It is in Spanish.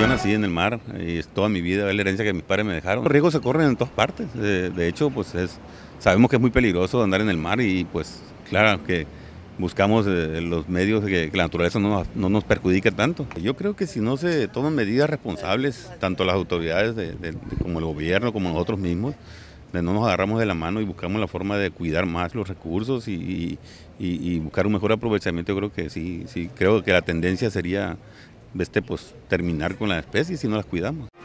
Yo nací en el mar y es toda mi vida, es la herencia que mis padres me dejaron. Los riesgos se corren en todas partes. Eh, de hecho, pues es, sabemos que es muy peligroso andar en el mar y pues claro que buscamos eh, los medios que, que la naturaleza no nos, no perjudique tanto. Yo creo que si no se toman medidas responsables, tanto las autoridades como el gobierno, como nosotros mismos, de no nos agarramos de la mano y buscamos la forma de cuidar más los recursos y, buscar un mejor aprovechamiento, yo creo que sí, sí, creo que la tendencia sería este, pues, terminar con la especie si no las cuidamos.